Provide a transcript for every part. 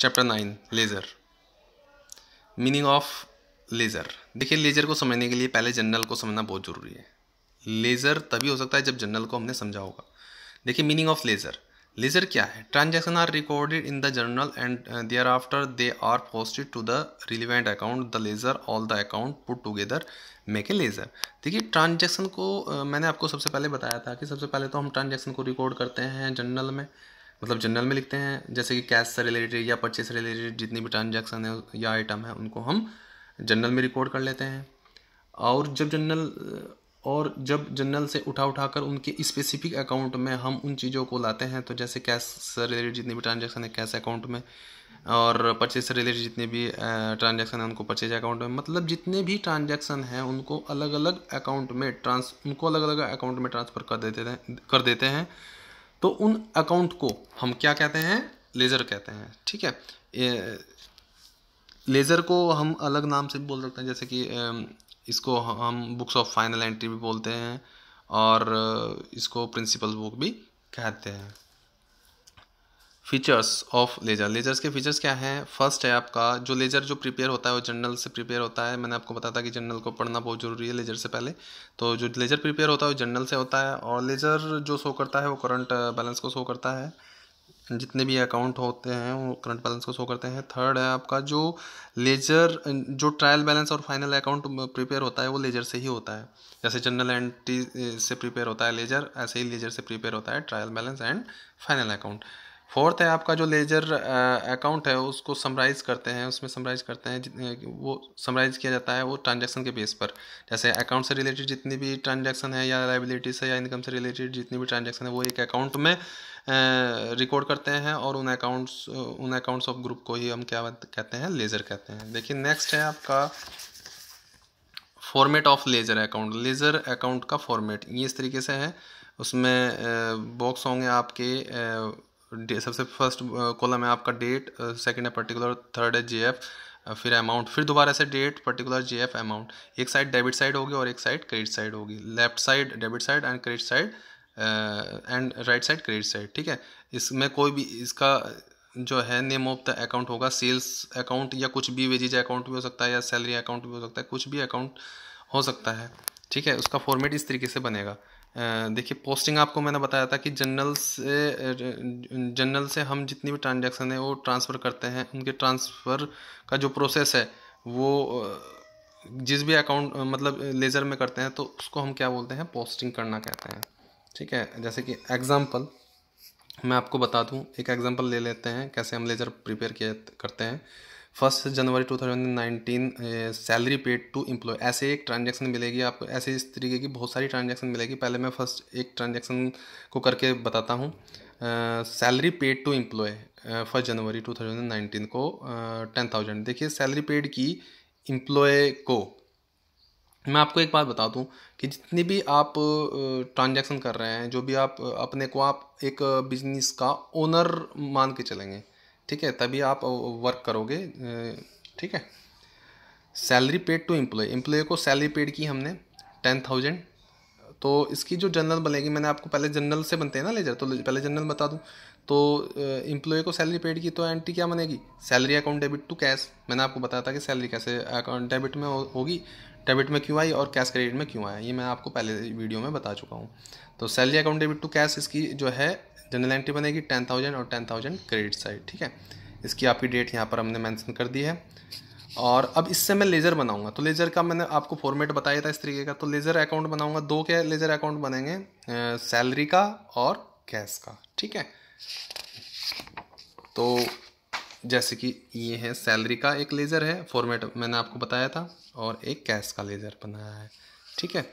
chapter nine ledger meaning of ledger देखिए ledger को समझने के लिए पहले जनरल को समझना बहुत ज़रूरी है लेज़र तभी हो सकता है जब जनरल को हमने समझा होगा देखिए मीनिंग ऑफ लेज़र लेज़र क्या है transaction are recorded in the journal and thereafter they are posted to the relevant account the ledger all the account put together make a ledger देखिए transaction को uh, मैंने आपको सबसे पहले बताया था कि सबसे पहले तो हम ट्रांजेक्शन को रिकॉर्ड करते हैं जर्नल में मतलब जनरल में लिखते हैं जैसे कि कैश से रिलेटेड या परचेस से रिलेटेड जितनी भी ट्रांजेक्शन है या आइटम है उनको हम जनरल में रिकॉर्ड कर लेते हैं और जब जनरल और जब जनरल से उठा उठा कर उनके स्पेसिफिक अकाउंट में हम उन चीज़ों को लाते हैं तो जैसे कैश से रिलेटेड जितनी भी ट्रांजेक्शन है कैश अकाउंट में और परचेज से रिलेटेड जितने भी ट्रांजेक्शन है उनको परचेज अकाउंट में मतलब जितने भी ट्रांजेक्शन हैं उनको अलग अलग अकाउंट में ट्रांस उनको अलग अलग अकाउंट में ट्रांसफ़र कर देते हैं कर देते हैं तो उन अकाउंट को हम क्या कहते हैं लेज़र कहते हैं ठीक है लेज़र को हम अलग नाम से भी बोल सकते हैं जैसे कि इसको हम बुक्स ऑफ फाइनल एंट्री भी बोलते हैं और इसको प्रिंसिपल बुक भी कहते हैं फीचर्स ऑफ लेजर लेजर्स के फीचर्स क्या हैं फर्स्ट है आपका जो लेजर जो प्रिपेयर होता है वो जनरल से प्रिपेयर होता है मैंने आपको बताया था कि जनरल को पढ़ना बहुत जरूरी है लेजर से पहले तो जो लेजर प्रिपेयर होता है वो जनरल से होता है और लेजर जो शो करता है वो करंट बैलेंस को शो करता है जितने भी अकाउंट होते हैं वो करंट बैलेंस को शो करते हैं थर्ड है आपका जो लेजर जो ट्रायल बैलेंस और फाइनल अकाउंट प्रिपेयर होता है वो लेजर से ही होता है जैसे जनरल एंट्री से प्रिपेयर होता है लेजर ऐसे ही लेजर से प्रिपेयर होता है trial balance and final account fourth है आपका जो लेजर अकाउंट है उसको समराइज़ करते हैं उसमें समराइज़ करते हैं वो समराइज़ किया जाता है वो ट्रांजैक्शन के बेस पर जैसे अकाउंट से रिलेटेड जितनी भी ट्रांजैक्शन है या लाइबिलिटी से या इनकम से रिलेटेड जितनी भी ट्रांजैक्शन है वो एक अकाउंट में रिकॉर्ड करते हैं और उन अकाउंट्स उन अकाउंट्स ऑफ ग्रुप को ही हम क्या कहते हैं लेज़र कहते हैं देखिए नेक्स्ट है आपका format of ledger account ledger account का फॉर्मेट ये इस तरीके से है उसमें बॉक्स होंगे आपके सबसे फर्स्ट कॉलम है आपका डेट सेकंड है पर्टिकुलर थर्ड है जेएफ फिर अमाउंट फिर दोबारा से date particular J F amount एक साइड डेबिट साइड होगी और एक साइड क्रेडिट साइड होगी left side debit side and credit side and right side credit side ठीक है इसमें कोई भी इसका जो है नेम ऑफ द अकाउंट होगा सेल्स अकाउंट या कुछ भी वेजिज अकाउंट भी हो सकता है या सैलरी अकाउंट भी हो सकता है कुछ भी अकाउंट हो सकता है ठीक है उसका फॉर्मेट इस तरीके से बनेगा देखिए पोस्टिंग आपको मैंने बताया था कि जनरल से जनरल से हम जितनी भी ट्रांजैक्शन है वो ट्रांसफ़र करते हैं उनके ट्रांसफ़र का जो प्रोसेस है वो जिस भी अकाउंट मतलब लेज़र में करते हैं तो उसको हम क्या बोलते हैं पोस्टिंग करना कहते हैं ठीक है जैसे कि एग्ज़ाम्पल मैं आपको बता दूँ एक एग्ज़ाम्पल ले लेते हैं कैसे हम लेज़र प्रिपेयर किए करते हैं first January nineteen salary paid to employ ऐसे एक ट्रांजेक्शन मिलेगी आपको ऐसे इस तरीके की बहुत सारी ट्रांजेक्शन मिलेगी पहले मैं फर्स्ट एक ट्रांजेक्शन को करके बताता हूँ salary paid to employ first January nineteen को टेन थाउजेंड देखिए सैलरी पेड की इम्प्लॉय को मैं आपको एक बात बता दूं कि जितनी भी आप ट्रांजैक्शन कर रहे हैं जो भी आप अपने को आप एक बिजनेस का ओनर मान के चलेंगे ठीक है तभी आप वर्क करोगे ठीक है salary paid to employ employ को सैलरी पेड की हमने टेन थाउजेंड तो इसकी जो जनरल बनेगी मैंने आपको पहले जनरल से बनते हैं ना लेजर तो पहले जनरल बता दूँ तो इम्प्लॉय को सैलरी पेड की तो एंट्री क्या बनेगी salary account debit to cash मैंने आपको बताया था कि सैलरी कैसे अकाउंट डेबिट में होगी डेबिट में क्यों आई और कैश क्रेडिट में क्यों आया ये मैं आपको पहले वीडियो में बता चुका हूँ तो salary account debit to cash इसकी जो है जनरल एंट्री बनेगी टेन थाउजेंड और टेन थाउजेंड क्रेडिट साइड ठीक है इसकी आपकी डेट यहाँ पर हमने मैंसन कर दी है और अब इससे मैं लेज़र बनाऊंगा तो लेज़र का मैंने आपको फॉर्मेट बताया था इस तरीके का तो लेज़र अकाउंट बनाऊंगा दो के लेज़र अकाउंट बनेंगे सैलरी का और कैश का ठीक है तो जैसे कि ये है सैलरी का एक लेज़र है फॉर्मेट मैंने आपको बताया था और एक कैश का लेज़र बनाया है ठीक है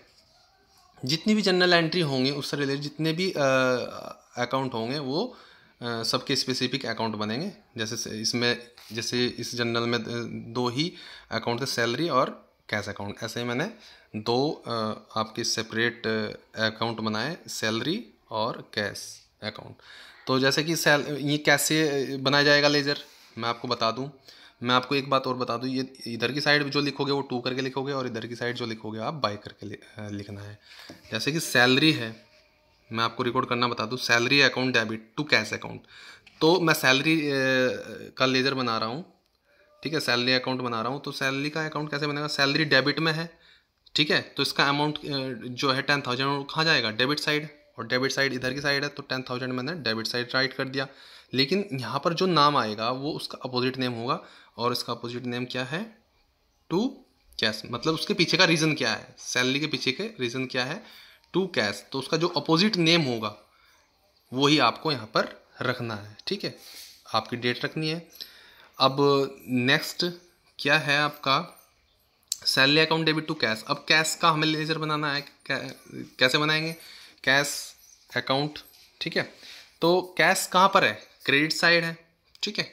जितनी भी जनरल एंट्री होंगी उससे रिलेटेड जितने भी अकाउंट होंगे वो सबके स्पेसिफिक अकाउंट बनेंगे जैसे इसमें जैसे इस जनरल में दो ही अकाउंट थे सैलरी और कैश अकाउंट ऐसे ही मैंने दो आपके सेपरेट अकाउंट बनाए सैलरी और कैश अकाउंट तो जैसे कि सैल ये कैसे बनाया जाएगा लेजर मैं आपको बता दूँ मैं आपको एक बात और बता दूँ ये इधर की साइड जो लिखोगे वो टू करके लिखोगे और इधर की साइड जो लिखोगे आप बाई करके लिखना है जैसे कि सैलरी है मैं आपको रिकॉर्ड करना बता दूँ salary account debit to cash account तो मैं सैलरी का लेजर बना रहा हूँ ठीक है सैलरी अकाउंट बना रहा हूँ तो सैलरी का अकाउंट कैसे बनेगा सैलरी डेबिट में है ठीक है तो इसका अमाउंट जो है टेन थाउजेंड कहाँ जाएगा डेबिट साइड और डेबिट साइड इधर की साइड है तो टेन थाउजेंड मैंने डेबिट साइड राइट कर दिया लेकिन यहाँ पर जो नाम आएगा वो उसका अपोजिट नेम होगा और इसका अपोजिट नेम क्या है टू कैश मतलब उसके पीछे का रीज़न क्या है सैलरी के पीछे के रीज़न क्या है टू कैश तो उसका जो अपोजिट नेम होगा वो ही आपको यहाँ पर रखना है ठीक है आपकी डेट रखनी है अब नेक्स्ट क्या है आपका salary account debit to cash अब कैश का हमें लेजर बनाना है कैसे बनाएंगे कैश अकाउंट ठीक है तो कैश कहाँ पर है क्रेडिट साइड है ठीक है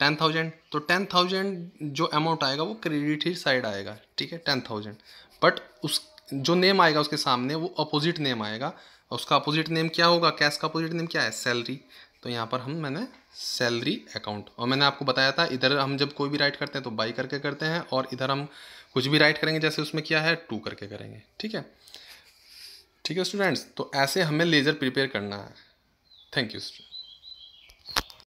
टेन थाउजेंड तो टेन थाउजेंड जो अमाउंट आएगा वो क्रेडिट ही साइड आएगा ठीक है टेन थाउजेंड बट उस जो नेम आएगा उसके सामने वो अपोजिट नेम आएगा उसका अपोजिट नेम क्या होगा कैश का अपोजिट नेम क्या है सैलरी तो यहाँ पर हम मैंने सैलरी अकाउंट और मैंने आपको बताया था इधर हम जब कोई भी राइट करते हैं तो बाई करके करते हैं और इधर हम कुछ भी राइट करेंगे जैसे उसमें क्या है टू करके करेंगे ठीक है ठीक है स्टूडेंट्स तो ऐसे हमें लेज़र प्रिपेयर करना है थैंक यू स्टूडेंट